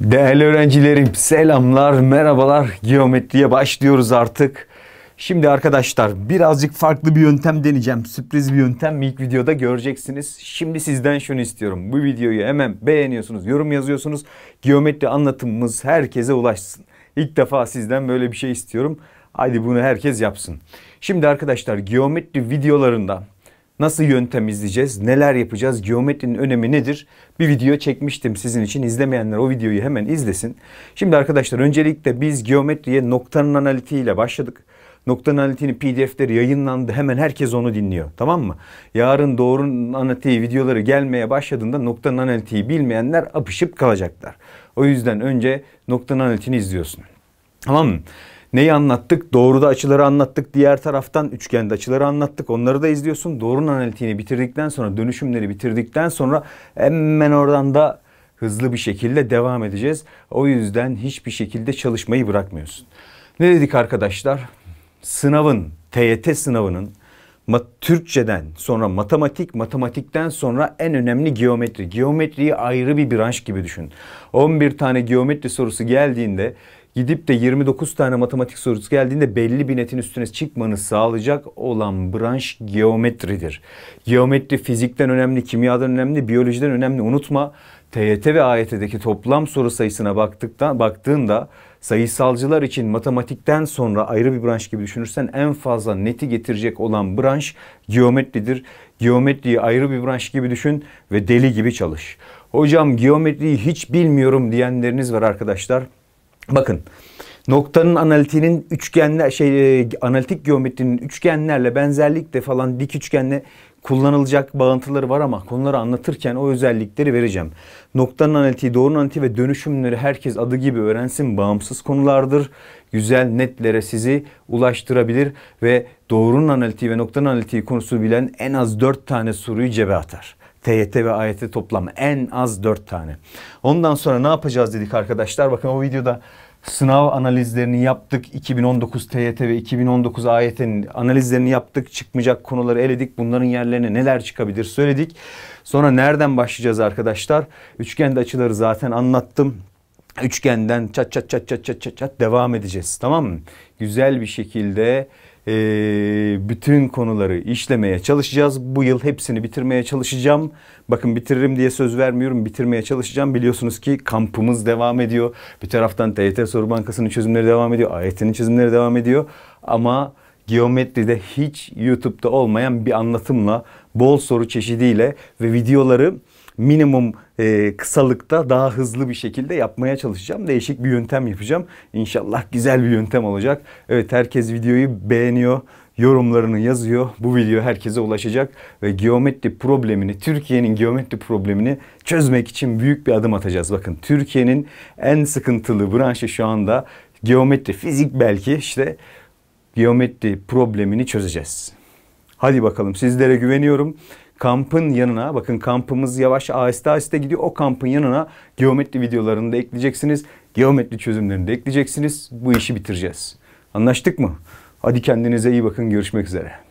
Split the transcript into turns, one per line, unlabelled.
Değerli öğrencilerim selamlar merhabalar geometriye başlıyoruz artık. Şimdi arkadaşlar birazcık farklı bir yöntem deneyeceğim. Sürpriz bir yöntem ilk videoda göreceksiniz. Şimdi sizden şunu istiyorum. Bu videoyu hemen beğeniyorsunuz, yorum yazıyorsunuz. Geometri anlatımımız herkese ulaşsın. İlk defa sizden böyle bir şey istiyorum. Haydi bunu herkes yapsın. Şimdi arkadaşlar geometri videolarında Nasıl yöntem izleyeceğiz? Neler yapacağız? Geometrinin önemi nedir? Bir video çekmiştim sizin için. İzlemeyenler o videoyu hemen izlesin. Şimdi arkadaşlar öncelikle biz geometriye noktanın analitiğiyle başladık. Noktanın analitiğinin pdf'leri yayınlandı. Hemen herkes onu dinliyor. Tamam mı? Yarın doğrunun analitiği videoları gelmeye başladığında noktanın analitiği bilmeyenler apışıp kalacaklar. O yüzden önce noktanın analitiğini izliyorsun. Tamam mı? Neyi anlattık? Doğruda açıları anlattık. Diğer taraftan üçgende açıları anlattık. Onları da izliyorsun. Doğrunun analitiğini bitirdikten sonra, dönüşümleri bitirdikten sonra hemen oradan da hızlı bir şekilde devam edeceğiz. O yüzden hiçbir şekilde çalışmayı bırakmıyorsun. Ne dedik arkadaşlar? Sınavın, TYT sınavının Türkçeden sonra matematik, matematikten sonra en önemli geometri. Geometriyi ayrı bir branş gibi düşün. 11 tane geometri sorusu geldiğinde gidip de 29 tane matematik sorusu geldiğinde belli bir netin üstüne çıkmanı sağlayacak olan branş geometridir. Geometri fizikten önemli, kimyadan önemli, biyolojiden önemli. Unutma TYT ve AYT'deki toplam soru sayısına baktıktan baktığında sayısalcılar için matematikten sonra ayrı bir branş gibi düşünürsen en fazla neti getirecek olan branş geometridir. Geometriyi ayrı bir branş gibi düşün ve deli gibi çalış. Hocam geometriyi hiç bilmiyorum diyenleriniz var arkadaşlar. Bakın noktanın analitinin üçgenler şey e, analitik geometrinin üçgenlerle benzerlikle falan dik üçgenle kullanılacak bağıntıları var ama konuları anlatırken o özellikleri vereceğim. Noktanın analitiği, doğru analitiği ve dönüşümleri herkes adı gibi öğrensin. Bağımsız konulardır. Güzel netlere sizi ulaştırabilir ve doğrunun analitiği ve noktanın analitiği konusu bilen en az 4 tane soruyu cebe atar. TYT ve AYT toplam en az 4 tane. Ondan sonra ne yapacağız dedik arkadaşlar. Bakın o videoda sınav analizlerini yaptık. 2019 TYT ve 2019 AYT'nin analizlerini yaptık. Çıkmayacak konuları eledik. Bunların yerlerine neler çıkabilir söyledik. Sonra nereden başlayacağız arkadaşlar? Üçgende açıları zaten anlattım. Üçgenden çat çat çat çat çat çat çat devam edeceğiz. Tamam mı? Güzel bir şekilde e, bütün konuları işlemeye çalışacağız. Bu yıl hepsini bitirmeye çalışacağım. Bakın bitiririm diye söz vermiyorum. Bitirmeye çalışacağım. Biliyorsunuz ki kampımız devam ediyor. Bir taraftan TYT Soru Bankası'nın çözümleri devam ediyor. AYT'nin çözümleri devam ediyor. Ama geometride hiç YouTube'da olmayan bir anlatımla, bol soru çeşidiyle ve videoları minimum e, kısalıkta daha hızlı bir şekilde yapmaya çalışacağım. Değişik bir yöntem yapacağım. İnşallah güzel bir yöntem olacak. Evet herkes videoyu beğeniyor yorumlarını yazıyor. Bu video herkese ulaşacak ve geometri problemini, Türkiye'nin geometri problemini çözmek için büyük bir adım atacağız. Bakın Türkiye'nin en sıkıntılı branşı şu anda geometri, fizik belki işte geometri problemini çözeceğiz. Hadi bakalım sizlere güveniyorum. Kampın yanına bakın kampımız yavaş aiste aiste gidiyor. O kampın yanına geometri videolarını da ekleyeceksiniz. Geometri çözümlerini de ekleyeceksiniz. Bu işi bitireceğiz. Anlaştık mı? Hadi kendinize iyi bakın. Görüşmek üzere.